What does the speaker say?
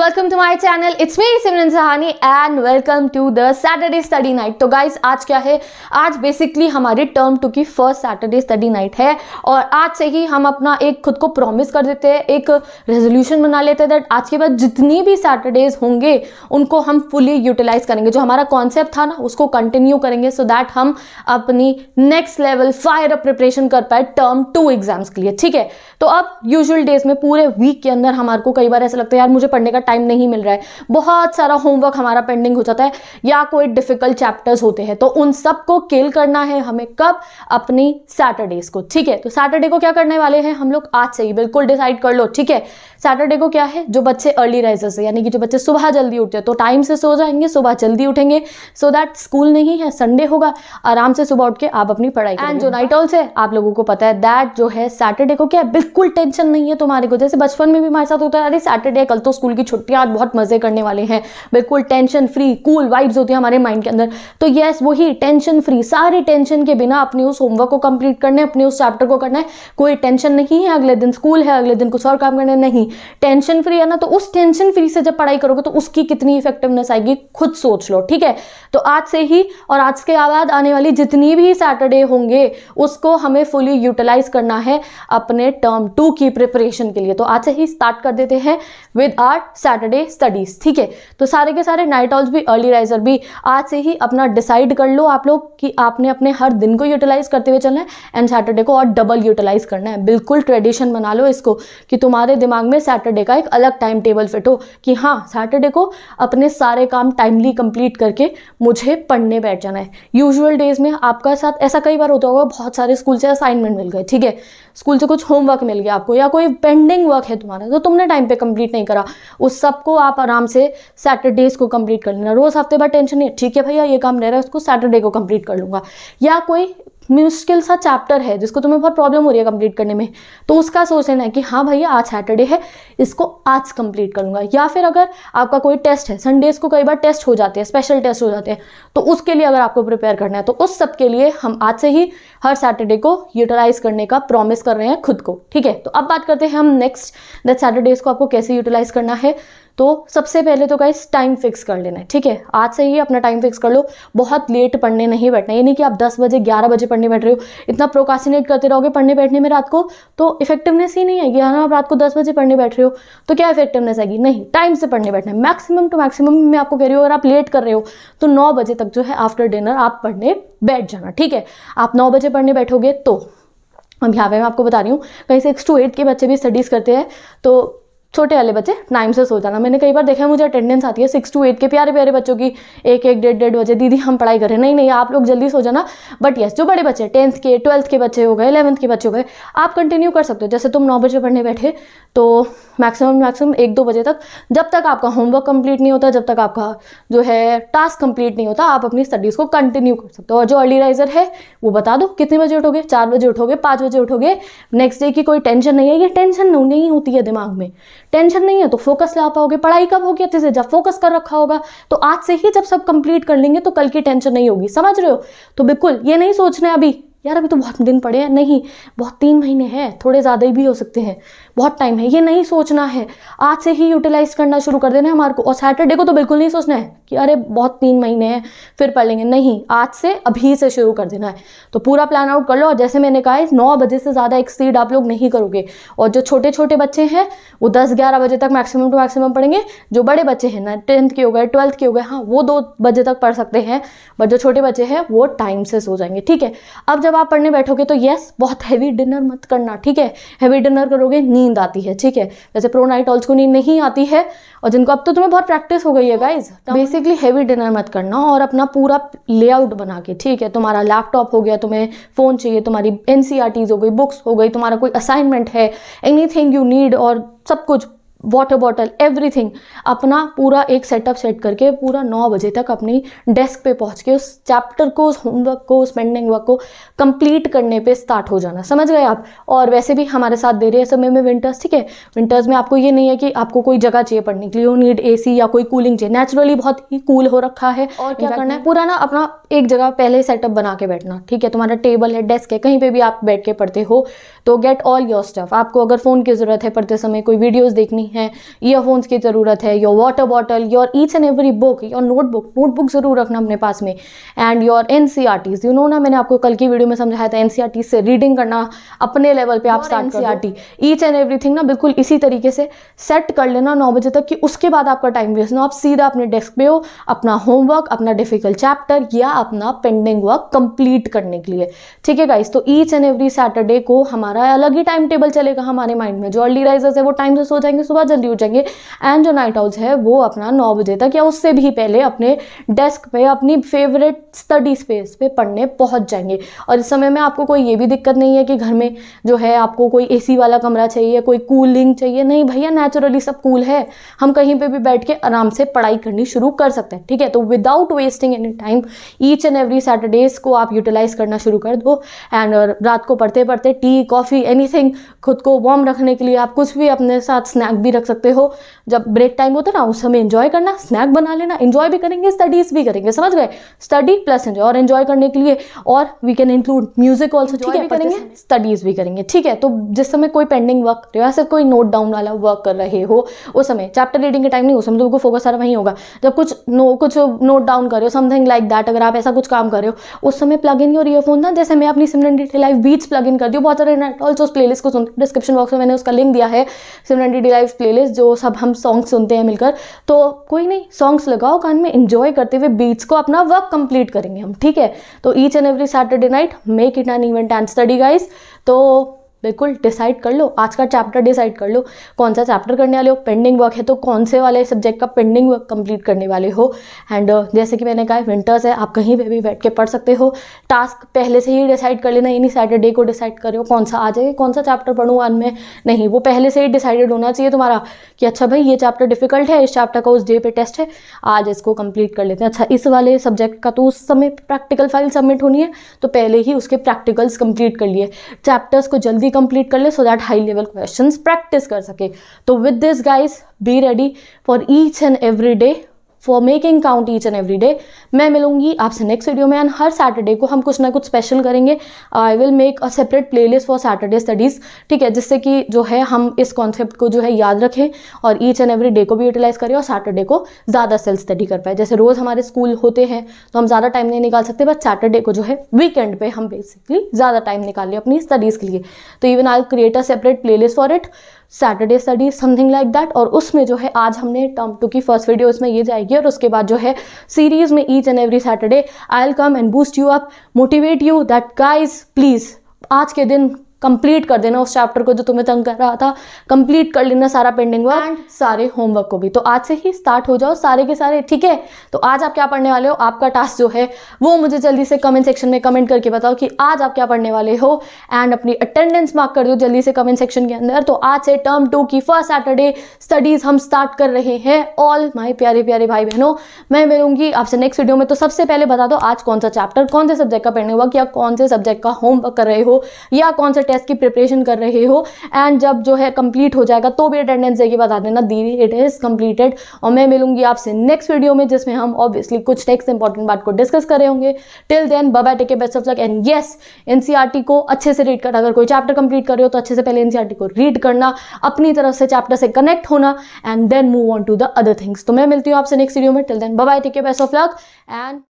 welcome to my channel it's me Simran Sahani and welcome to the Saturday study night तो guys आज क्या है आज बेसिकली हमारे टर्म टू की फर्स्ट सैटरडे स्टडी नाइट है और आज से ही हम अपना एक खुद को प्रॉमिस कर देते हैं एक रेजोल्यूशन बना लेते हैं दैट आज के बाद जितनी भी सैटरडेज होंगे उनको हम फुली यूटिलाइज करेंगे जो हमारा कॉन्सेप्ट था ना उसको कंटिन्यू करेंगे सो so दैट हम अपनी next level fire up preparation कर पाए टर्म टू एग्जाम्स के लिए ठीक है तो अब यूजल डेज में पूरे वीक के अंदर हमारे को कई बार ऐसा लगता है यार मुझे पढ़ने का टाइम नहीं मिल रहा है बहुत सारा होमवर्क हमारा पेंडिंग हो जाता है या कोई डिफिकल्ट चैप्टर्स होते हैं तो उन सबको किल करना है हमें कब अपनी सैटरडेज को ठीक है तो सैटरडे को क्या करने वाले हैं हम लोग आज से ही बिल्कुल डिसाइड कर लो ठीक है सैटरडे को क्या है जो बच्चे अर्ली राइजर्स है यानी कि जो बच्चे सुबह जल्दी उठते हैं तो टाइम से सो जाएंगे सुबह जल्दी उठेंगे सो दैट स्कूल नहीं है संडे होगा आराम से सुबह उठ के आप अपनी पढ़ाई एंड जो नाइट ऑल्स है आप लोगों को पता है दैट जो है सैटरडे को क्या है बिल्कुल टेंशन नहीं है तुम्हारे को जैसे बचपन में भी हमारे साथ होता है अरे सैटरडे कल तो स्कूल की छुट्टियाँ आज बहुत मज़े करने वाले हैं बिल्कुल टेंशन फ्री कूल वाइब्स होती है हमारे माइंड के अंदर तो येस वही टेंशन फ्री सारे टेंशन के बिना अपने उस होमवर्क को कंप्लीट करना है अपने उस चैप्टर को करना है कोई टेंशन नहीं है अगले दिन स्कूल है अगले दिन कुछ और काम करना है नहीं टेंशन फ्री है ना तो उस टेंशन फ्री से जब पढ़ाई करोगे तो उसकी कितनी इफेक्टिवनेस आएगी खुद सोच लो ठीक है तो आज से ही और आज के बाद आने वाली जितनी भी सैटरडे होंगे उसको हमें फुली यूटिलाइज करना है अपने टर्म टू की प्रिपरेशन के लिए तो आज से ही स्टार्ट कर देते हैं विद आर सैटरडे स्टडीज ठीक है तो सारे के सारे नाइट ऑल्स भी अर्ली राइजर भी आज से ही अपना डिसाइड कर लो आप लोग कि आपने अपने हर दिन को यूटिलाइज करते हुए चलना है एंड सैटरडे को और डबल यूटिलाइज करना है बिल्कुल ट्रेडिशन बना लो इसको कि तुम्हारे दिमाग में में सैटरडे का एक अलग टाइम टेबल फिट हो कि हाँ सैटरडे को अपने सारे काम टाइमली कंप्लीट करके मुझे पढ़ने बैठ जाना है यूजुअल डेज में आपका साथ ऐसा कई बार होता होगा बहुत सारे स्कूल से असाइनमेंट मिल गए ठीक है स्कूल से कुछ होमवर्क मिल गया आपको या कोई पेंडिंग वर्क है तुम्हारा तो तुमने टाइम पे कंप्लीट नहीं करा उस सब को आप आराम से सैटरडेज को कंप्लीट कर लेना रोज़ हफ्ते भर टेंशन नहीं ठीक है भैया ये काम रह रहा है उसको सैटरडे को कंप्लीट कर लूंगा या कोई मुश्किल सा चैप्टर है जिसको तुम्हें बहुत प्रॉब्लम हो रही है कंप्लीट करने में तो उसका सोच लेना है कि हाँ भैया आज सैटरडे है इसको आज कंप्लीट करूँगा या फिर अगर आपका कोई टेस्ट है संडेज को कई बार टेस्ट हो जाते हैं स्पेशल टेस्ट हो जाते हैं तो उसके लिए अगर आपको प्रिपेयर करना है तो उस सब के लिए हम आज से ही हर सैटरडे को यूटिलाइज करने का प्रॉमिस कर रहे हैं खुद को ठीक है तो अब बात करते हैं हम नेक्स्ट दैट सैटरडेज को आपको कैसे यूटिलाइज करना है तो सबसे पहले तो गाइस टाइम फिक्स कर लेना है ठीक है आज से ही अपना टाइम फिक्स कर लो बहुत लेट पढ़ने नहीं बैठना ये नहीं कि आप 10 बजे 11 बजे पढ़ने बैठ रहे हो इतना प्रोकासिनेट करते रहोगे पढ़ने बैठने में रात को तो इफेक्टिवनेस ही नहीं आएगी है ना आप रात को 10 बजे पढ़ने बैठ रहे हो तो क्या इफेक्टिवनेस आएगी नहीं टाइम से पढ़ने बैठना है मैक्सिमम टू मैक्सिमम मैं आपको कह रही हूँ अगर आप लेट कर रहे हो तो नौ बजे तक जो है आफ्टर डिनर आप पढ़ने बैठ जाना ठीक है आप नौ बजे पढ़ने बैठोगे तो अब यहाँ पे मैं आपको बता रही हूँ कहीं सिक्स टू एट के बच्चे भी स्टडीज़ करते हैं तो छोटे वाले बच्चे टाइम से सो जाना मैंने कई बार देखा है मुझे अटेंडेंस आती है सिक्स टू एट के प्यारे प्यारे बच्चों की एक एक डेढ़ डेढ़ बजे दीदी हम पढ़ाई करें नहीं नहीं आप लोग जल्दी सो जाना बट यस जो बड़े बच्चे टेंथ के ट्वेल्थ के बच्चे हो गए इलेवंथ के बच्चे हो गए आप कंटिन्यू कर सकते हो जैसे तुम नौ बजे पढ़ने बैठे तो मैक्सिमम मैक्सिमम एक दो बजे तक जब तक आपका होमवर्क कंप्लीट नहीं होता जब तक आपका जो है टास्क कंप्लीट नहीं होता आप अपनी स्टडीज़ को कंटिन्यू कर सकते हो और जो अर्ली राइजर है वो बता दो कितने बजे उठोगे चार बजे उठोगे पाँच बजे उठोगे नेक्स्ट डे की कोई टेंशन नहीं है ये टेंशन नहीं होती है दिमाग में टेंशन नहीं है तो फोकस ला पाओगे पढ़ाई कब होगी अच्छे से जब फोकस कर रखा होगा तो आज से ही जब सब कंप्लीट कर लेंगे तो कल की टेंशन नहीं होगी समझ रहे हो तो बिल्कुल ये नहीं सोचना है अभी यार अभी तो बहुत दिन पड़े हैं नहीं बहुत तीन महीने हैं थोड़े ज़्यादा ही भी हो सकते हैं बहुत टाइम है ये नहीं सोचना है आज से ही यूटिलाइज करना शुरू कर देना है हमारे को और सैटरडे को तो बिल्कुल नहीं सोचना है कि अरे बहुत तीन महीने हैं फिर पढ़ लेंगे नहीं आज से अभी से शुरू कर देना है तो पूरा प्लान आउट कर लो और जैसे मैंने कहा नौ बजे से ज़्यादा एक्सीड आप लोग नहीं करोगे और जो छोटे छोटे बच्चे हैं वो दस ग्यारह बजे तक मैक्सिमम टू मैक्सिमम पढ़ेंगे जो बड़े बच्चे हैं ना टेंथ के हो गए ट्वेल्थ के हो गए हाँ वो दो बजे तक पढ़ सकते हैं बट जो छोटे बच्चे हैं वो टाइम से सो जाएंगे ठीक है अब जब आप पढ़ने बैठोगे तो येस बहुत हैवी डिनर मत करना ठीक है हैवी डिनर करोगे नींद नींद आती है ठीक है जैसे प्रोनाइटॉल्स को नींद नहीं आती है और जिनको अब तो तुम्हें बहुत प्रैक्टिस हो गई है गाइज बेसिकली हैवी डिनर मत करना और अपना पूरा लेआउट बना के ठीक है तुम्हारा लैपटॉप हो गया तुम्हें फ़ोन चाहिए तुम्हारी एन e हो गई बुक्स हो गई तुम्हारा कोई असाइनमेंट है एनी थिंग यू नीड और सब कुछ वाटर बॉटल एवरीथिंग अपना पूरा एक सेटअप सेट करके पूरा नौ बजे तक अपनी डेस्क पे पहुंच के उस चैप्टर को उस होमवर्क को उस पेंडिंग वर्क को कंप्लीट करने पे स्टार्ट हो जाना समझ गए आप और वैसे भी हमारे साथ दे रहे हैं समय में विंटर्स ठीक है विंटर्स में आपको ये नहीं है कि आपको कोई जगह चाहिए पढ़ने के लिए यू नीड ए या कोई कूलिंग चाहिए नेचुरली बहुत ही कूल हो रखा है और क्या करना है पूरा ना अपना एक जगह पहले सेटअप बना के बैठना ठीक है तुम्हारा टेबल है डेस्क है कहीं पर भी आप बैठ के पढ़ते हो तो गेट ऑल योर स्टफ आपको अगर फ़ोन की ज़रूरत है पढ़ते समय कोई वीडियोज़ देखनी है ईयरफोन्स की ज़रूरत है your water bottle your each and every book your notebook notebook ज़रूर रखना अपने पास में and your N C R Ts you know ना मैंने आपको कल की वीडियो में समझाया था एन सी आर टी से रीडिंग करना अपने लेवल पर आप start C R T each and every thing ना बिल्कुल इसी तरीके से सेट कर लेना नौ बजे तक कि उसके बाद आपका टाइम वेस्ट ना आप सीधा अपने डेस्क पे हो अपना होमवर्क अपना डिफिकल्ट चैप्टर या अपना पेंडिंग वर्क कंप्लीट करने के लिए ठीक है गाइस तो ईच एंड एवरी सैटरडे को हमारा अलग ही टाइम टेबल चलेगा हमारे माइंड में जो अर्ली राइजर्स है वो टाइम से सो जाएंगे सुबह सुबह जल्दी उठ जाएंगे एंड जो नाइट हाउस है वो अपना नौ बजे तक या उससे भी पहले अपने डेस्क पे अपनी फेवरेट स्टडी स्पेस पे पढ़ने पहुंच जाएंगे और इस समय में आपको कोई ये भी दिक्कत नहीं है कि घर में जो है आपको कोई ए वाला कमरा चाहिए कोई कूलिंग चाहिए नहीं भैया नेचुरली सब कूल है हम कहीं पर भी बैठ के आराम से पढ़ाई करनी शुरू कर सकते हैं ठीक है तो without wasting any time each and every Saturdays को आप यूटिलाइज करना शुरू कर दो एंड रात को पढ़ते पढ़ते टी कॉफ़ी एनीथिंग खुद को वार्म रखने के लिए आप कुछ भी अपने साथ स्नैक भी भी रख सकते हो जब ब्रेक टाइम होता है ना उस समय एंजॉय करना स्नैक बना लेना एंजॉय भी करेंगे स्टडीज़ भी करेंगे समझ गए स्टडी प्लस इन्जॉय और इन्जॉय करने के लिए और we can include music also ठीक है करेंगे स्टडीज़ भी करेंगे ठीक है तो जिस समय कोई पेंडिंग वर्क कर या सिर्फ कोई नोट डाउन वाला वर्क कर रहे हो उस समय चैप्टर रीडिंग के टाइम नहीं उस समय तुमको फोकस सारा वहीं होगा जब कुछ नो कुछ नोट डाउन कर रहे हो समथिंग लाइक दैट अगर आप ऐसा कुछ काम कर रहे हो उस समय प्लग इन और ईयरफोन ना जैसे मैं अपनी Simran D life beats plug in कर दी बहुत सारे ऑल्सो उस प्लेलिस्ट को सुन डिस्क्रिप्शन बॉक्स में मैंने उसका लिंक दिया है सिमरन डी लाइफ प्लेलिस्ट जो सब हम सॉन्ग सुनते हैं मिलकर तो कोई नहीं सॉन्ग्स लगाओ कान में इंजॉय करते हुए बीट्स को अपना वर्क कंप्लीट करेंगे हम ठीक है तो each and every Saturday night make it an event and study guys तो बिल्कुल डिसाइड कर लो आज का चैप्टर डिसाइड कर लो कौन सा चैप्टर करने वाले हो पेंडिंग वर्क है तो कौन से वाले सब्जेक्ट का पेंडिंग वर्क कंप्लीट करने वाले हो एंड uh, जैसे कि मैंने कहा विंटर्स है आप कहीं पर भी बैठ के पढ़ सकते हो टास्क पहले से ही डिसाइड कर लेना यानी सैटरडे को डिसाइड करो कौन सा आ जाएगा कौन सा चैप्टर पढ़ूँ आज मैं नहीं वो पहले से ही डिसाइडेड होना चाहिए तुम्हारा कि अच्छा भाई ये चैप्टर डिफिकल्ट है इस चैप्टर का उस डे पर टेस्ट है आज इसको कंप्लीट कर लेते हैं अच्छा इस वाले सब्जेक्ट का तो उस समय प्रैक्टिकल फाइल सबमिट होनी है तो पहले ही उसके प्रैक्टिकल्स कंप्लीट कर लिए चैप्टर्स को जल्दी भी कंप्लीट कर ले so that high level questions practice कर सके तो with this guys be ready for each and every day for making count each and every day मैं मिलूंगी आपसे नेक्स्ट वीडियो में एंड हर सैटरडे को हम कुछ ना कुछ स्पेशल करेंगे I will make a separate playlist for Saturday studies ठीक है जिससे कि जो है हम इस कॉन्सेप्ट को जो है याद रखें और ईच एंड एवरी डे को भी यूटिलाइज करें और सैटरडे को ज़्यादा सेल्फ स्टडी कर पाए जैसे रोज़ हमारे स्कूल होते हैं तो हम ज़्यादा टाइम नहीं निकाल सकते बट सैटरडे को जो है वीकेंड पर हम बेसिकली ज़्यादा टाइम निकाल लें अपनी स्टडीज़ के लिए तो even I create a separate playlist for it Saturday study something like that और उसमें जो है आज हमने टर्म टू की फर्स्ट वीडियो इसमें ये जाएगी और उसके बाद जो है सीरीज में each and every Saturday I will come and boost you up motivate you that guys please आज के दिन कंप्लीट कर देना उस चैप्टर को जो तुम्हें तंग कर रहा था कंप्लीट कर लेना सारा पेंडिंग वर्क सारे होमवर्क को भी तो आज से ही स्टार्ट हो जाओ सारे के सारे ठीक है तो आज आप क्या पढ़ने वाले हो आपका टास्क जो है वो मुझे जल्दी से कमेंट सेक्शन में कमेंट करके बताओ कि आज आप क्या पढ़ने वाले हो एंड अपनी अटेंडेंस मार्क कर दो जल्दी से कमेंट सेक्शन के अंदर तो आज से टर्म टू की फर्स्ट सैटरडे स्टडीज हम स्टार्ट कर रहे हैं ऑल माई प्यारे प्यारे भाई बहनों मैं मिलूंगी आपसे नेक्स्ट वीडियो में तो सबसे पहले बता दो आज कौन सा चैप्टर कौन से सब्जेक्ट का पेंडिंग वर्क या कौन से सब्जेक्ट का होमवर्क कर रहे हो या कौन से टेस्ट की प्रिपरेशन कर रहे हो एंड जब जो है कंप्लीट हो जाएगा तो भी अटेंडेंस देगी बता देना दीदी इट इज़ कंप्लीटेड और मैं मिलूंगी आपसे नेक्स्ट वीडियो में जिसमें हम ऑब्वियसली कुछ नेक्स्ट इंपॉर्टेंट बात को डिस्कस कर रहे होंगे till then bye take best of luck and yes NCR को अच्छे से रीड करना अगर कोई चैप्टर कंप्लीट कर रहे हो तो अच्छे से पहले एनसीआरटी e को रीड करना अपनी तरफ से चैप्टर से कनेक्ट होना and then move on to the other things तो मैं मिलती हूँ आपसे नेक्स्ट वीडियो में till then bye take best of luck and